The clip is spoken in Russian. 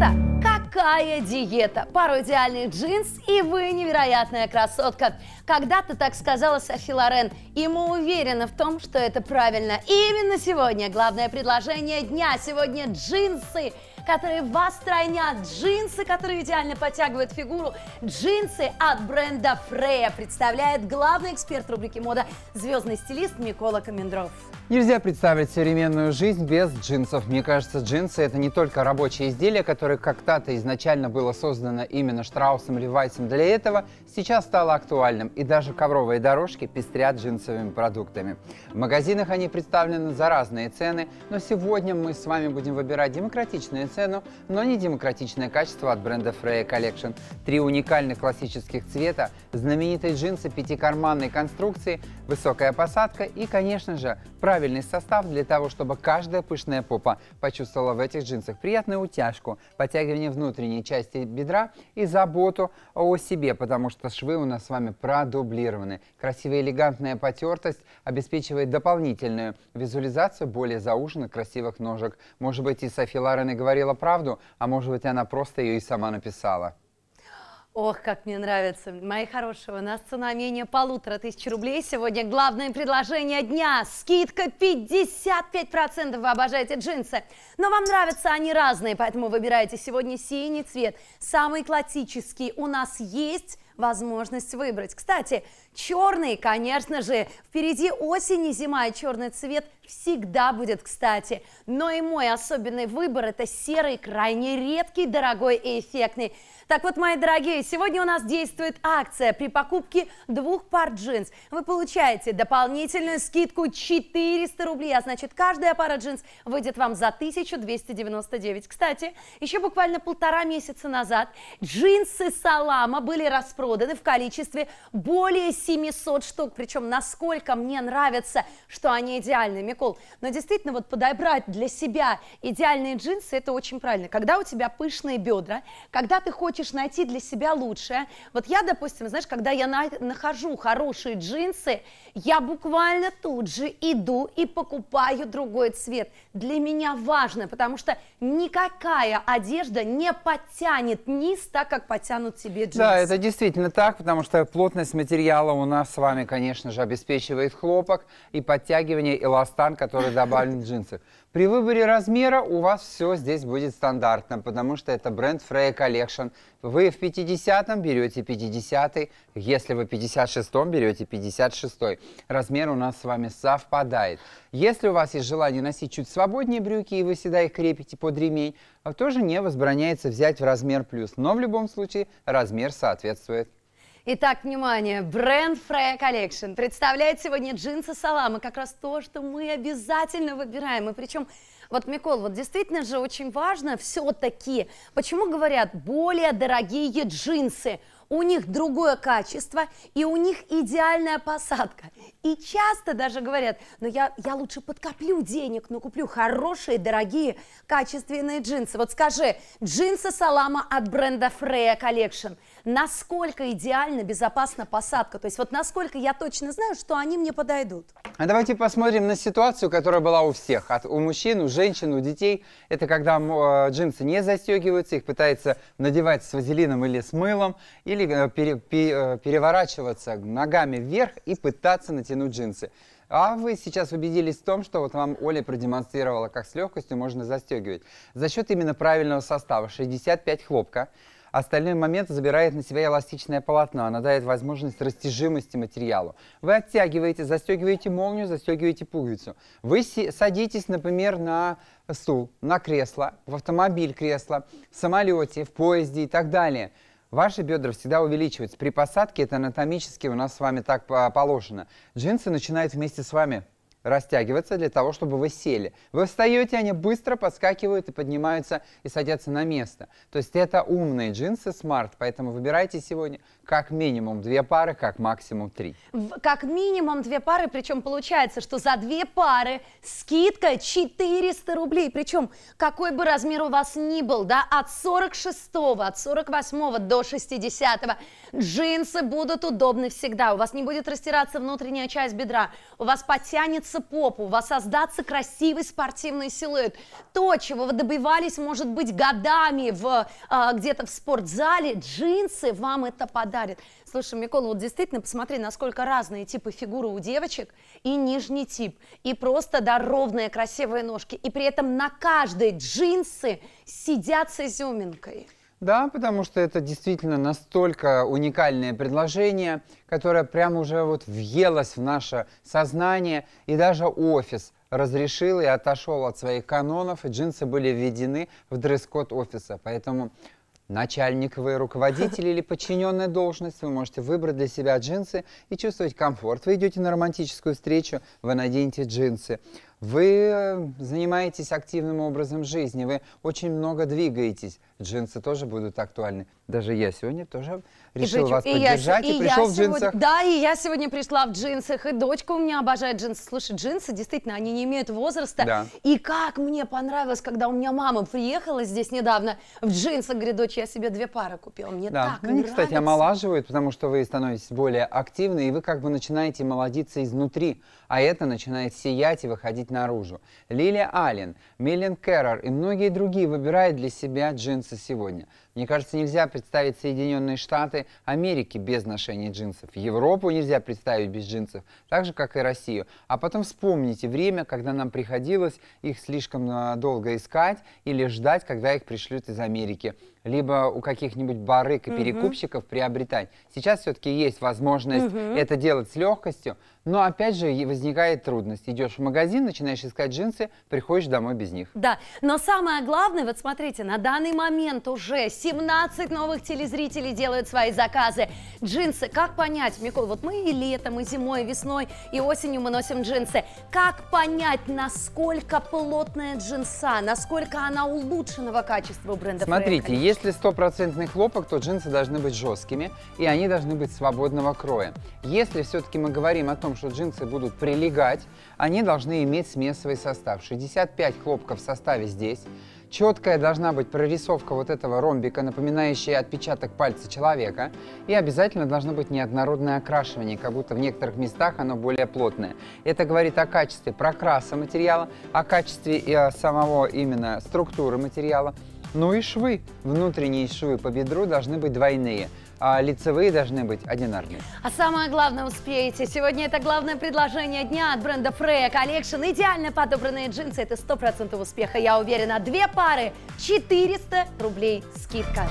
диета? Какая диета? Пару идеальных джинс и вы невероятная красотка. Когда-то так сказала Софи Лорен, и мы уверены в том, что это правильно. И именно сегодня главное предложение дня. Сегодня джинсы которые востройнят, джинсы, которые идеально подтягивают фигуру. Джинсы от бренда Freya представляет главный эксперт рубрики «Мода» звездный стилист Микола Комендров. Нельзя представить современную жизнь без джинсов. Мне кажется, джинсы – это не только рабочее изделие, которое когда-то изначально было создано именно Штраусом Левайсом для этого, сейчас стало актуальным. И даже ковровые дорожки пестрят джинсовыми продуктами. В магазинах они представлены за разные цены, но сегодня мы с вами будем выбирать демократичные цены, цену, но не демократичное качество от бренда Freya Collection. Три уникальных классических цвета, знаменитые джинсы пятикарманной конструкции, высокая посадка и, конечно же, правильный состав для того, чтобы каждая пышная попа почувствовала в этих джинсах приятную утяжку, подтягивание внутренней части бедра и заботу о себе, потому что швы у нас с вами продублированы. Красивая элегантная потертость обеспечивает дополнительную визуализацию более зауженных красивых ножек. Может быть, и Софи Ларен и говорит, говорила правду, а может быть, она просто ее и сама написала. Ох, как мне нравится. Мои хорошие, у нас цена менее полутора тысяч рублей. Сегодня главное предложение дня. Скидка 55%. Вы обожаете джинсы. Но вам нравятся они разные, поэтому выбирайте сегодня синий цвет. Самый классический у нас есть возможность выбрать. Кстати, Черный, конечно же, впереди осень и зима, и черный цвет всегда будет кстати. Но и мой особенный выбор – это серый, крайне редкий, дорогой и эффектный. Так вот, мои дорогие, сегодня у нас действует акция. При покупке двух пар джинс вы получаете дополнительную скидку 400 рублей, а значит, каждая пара джинс выйдет вам за 1299. Кстати, еще буквально полтора месяца назад джинсы Салама были распроданы в количестве более 700 штук, причем насколько мне нравится, что они идеальны, Микол. Но действительно, вот подобрать для себя идеальные джинсы, это очень правильно. Когда у тебя пышные бедра, когда ты хочешь найти для себя лучшее. Вот я, допустим, знаешь, когда я на нахожу хорошие джинсы, я буквально тут же иду и покупаю другой цвет. Для меня важно, потому что никакая одежда не подтянет низ так, как подтянут тебе джинсы. Да, это действительно так, потому что плотность материала материала у нас с вами, конечно же, обеспечивает хлопок и подтягивание эластан, который добавлен в джинсы. При выборе размера у вас все здесь будет стандартно, потому что это бренд Freya Collection. Вы в 50-м берете 50-й, если вы в 56-м берете 56-й. Размер у нас с вами совпадает. Если у вас есть желание носить чуть свободнее брюки, и вы всегда их крепите под ремень, тоже не возбраняется взять в размер плюс. Но в любом случае размер соответствует Итак, внимание, бренд Freya Collection представляет сегодня джинсы салама, как раз то, что мы обязательно выбираем. И причем, вот, Микол, вот действительно же очень важно все-таки, почему говорят более дорогие джинсы, у них другое качество, и у них идеальная посадка. И часто даже говорят, ну я, я лучше подкоплю денег, но куплю хорошие, дорогие, качественные джинсы. Вот скажи, джинсы Салама от бренда Freya Collection – насколько идеально безопасна посадка. То есть вот насколько я точно знаю, что они мне подойдут. А давайте посмотрим на ситуацию, которая была у всех. От, у мужчин, у женщин, у детей. Это когда э, джинсы не застегиваются, их пытается надевать с вазелином или с мылом, или э, пере, пере, э, переворачиваться ногами вверх и пытаться натянуть джинсы. А вы сейчас убедились в том, что вот вам Оля продемонстрировала, как с легкостью можно застегивать. За счет именно правильного состава. 65 хлопка, Остальные моменты забирает на себя эластичное полотно. оно дает возможность растяжимости материалу. Вы оттягиваете, застегиваете молнию, застегиваете пуговицу. Вы садитесь, например, на стул, на кресло, в автомобиль кресло, в самолете, в поезде и так далее. Ваши бедра всегда увеличиваются. При посадке это анатомически у нас с вами так а, положено. Джинсы начинают вместе с вами растягиваться для того, чтобы вы сели. Вы встаете, они быстро подскакивают и поднимаются и садятся на место. То есть это умные джинсы смарт, поэтому выбирайте сегодня как минимум две пары, как максимум три. Как минимум две пары, причем получается, что за две пары скидка 400 рублей. Причем какой бы размер у вас ни был, да, от 46, от 48 до 60 джинсы будут удобны всегда. У вас не будет растираться внутренняя часть бедра, у вас подтянется сложиться попу, воссоздаться красивый спортивный силуэт. То, чего вы добивались, может быть, годами в, а, где-то в спортзале, джинсы вам это подарят. Слушай, Микола, вот действительно посмотри, насколько разные типы фигуры у девочек, и нижний тип, и просто, да, ровные красивые ножки, и при этом на каждой джинсы сидят с изюминкой. Да, потому что это действительно настолько уникальное предложение, которое прямо уже вот въелось в наше сознание, и даже офис разрешил и отошел от своих канонов, и джинсы были введены в дресс-код офиса. Поэтому начальник вы, руководитель или подчиненная должность, вы можете выбрать для себя джинсы и чувствовать комфорт. Вы идете на романтическую встречу, вы наденете джинсы. Вы э, занимаетесь активным образом жизни, вы очень много двигаетесь. Джинсы тоже будут актуальны. Даже я сегодня тоже решил вас и поддержать я, и, и пришел в сегодня, Да, и я сегодня пришла в джинсах, и дочка у меня обожает джинсы. Слушай, джинсы, действительно, они не имеют возраста. Да. И как мне понравилось, когда у меня мама приехала здесь недавно в джинсах, говорит, дочь, я себе две пары купила, мне да. так ну, нравится. Кстати, омолаживают, потому что вы становитесь более активны, и вы как бы начинаете молодиться изнутри, а это начинает сиять и выходить выходит наружу. Лилия Аллен, Мелин Керрер и многие другие выбирают для себя джинсы сегодня. Мне кажется, нельзя представить Соединенные Штаты Америки без ношения джинсов. Европу нельзя представить без джинсов, так же, как и Россию. А потом вспомните время, когда нам приходилось их слишком э, долго искать или ждать, когда их пришлют из Америки либо у каких-нибудь барыг и перекупщиков угу. приобретать. Сейчас все-таки есть возможность угу. это делать с легкостью, но опять же возникает трудность. Идешь в магазин, начинаешь искать джинсы, приходишь домой без них. Да, но самое главное, вот смотрите, на данный момент уже 17 новых телезрителей делают свои заказы. Джинсы, как понять, Микол, вот мы и летом, и зимой, и весной, и осенью мы носим джинсы. Как понять, насколько плотная джинса, насколько она улучшенного качества у бренда Смотрите, Фрэнк? если стопроцентный хлопок, то джинсы должны быть жесткими, и они должны быть свободного кроя. Если все-таки мы говорим о том, что джинсы будут прилегать, они должны иметь смесовый состав. 65 хлопков в составе здесь, Четкая должна быть прорисовка вот этого ромбика, напоминающая отпечаток пальца человека. И обязательно должно быть неоднородное окрашивание, как будто в некоторых местах оно более плотное. Это говорит о качестве прокраса материала, о качестве и самого именно структуры материала. Ну и швы. Внутренние швы по бедру должны быть двойные а лицевые должны быть одинарные. А самое главное успеете. Сегодня это главное предложение дня от бренда Freya Collection. Идеально подобранные джинсы – это 100% успеха, я уверена. Две пары – 400 рублей скидка.